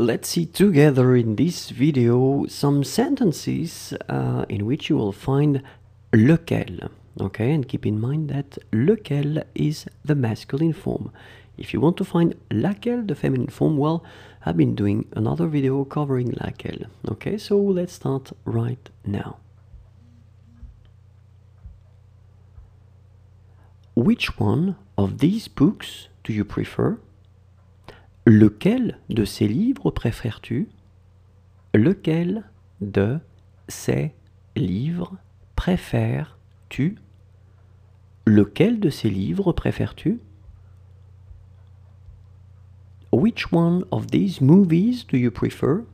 Let's see together in this video some sentences uh, in which you will find lequel. Okay, and keep in mind that lequel is the masculine form. If you want to find laquelle, the feminine form, well, I've been doing another video covering laquelle. Okay, so let's start right now. Which one of these books do you prefer? Lequel de ces livres préfères-tu Lequel de ces livres préfères-tu Lequel de ces livres préfères-tu Which one of these movies do you prefer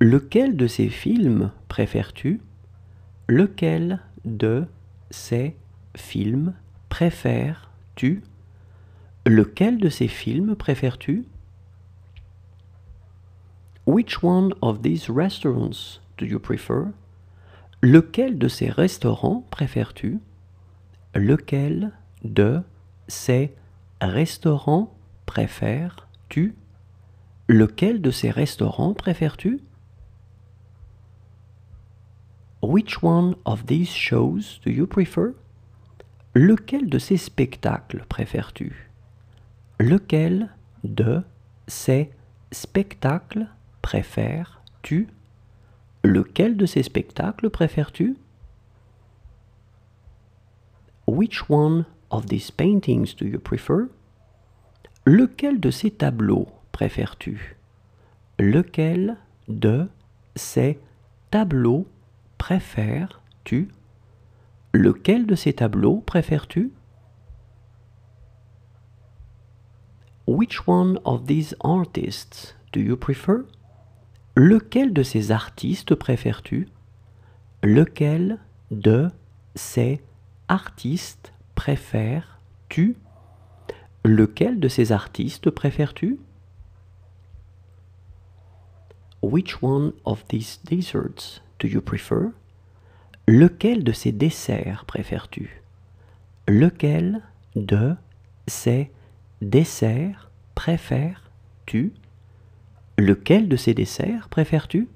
Lequel de ces films préfères-tu Lequel de ces films préfères-tu Lequel de ces films préfères-tu Which one of these restaurants do you prefer? Lequel de ces restaurants préfères-tu? Lequel de ces restaurants préfères-tu? de ces restaurants tu Which one of these shows do you prefer? Lequel de ces spectacles préfères-tu? Lequel de ces spectacles préfères-tu Lequel de ces spectacles préfères-tu Which one of these paintings do you prefer Lequel de ces tableaux préfères-tu Lequel de ces tableaux préfères-tu Lequel de ces tableaux préfères-tu Which one of these artists do you prefer Lequel de ces artistes préfères-tu Lequel de ces artistes préfères-tu Lequel de ces artistes préfères-tu Which one of these desserts do you prefer Lequel de ces desserts préfères-tu Lequel de ces desserts préfères-tu Lequel de ces desserts préfères-tu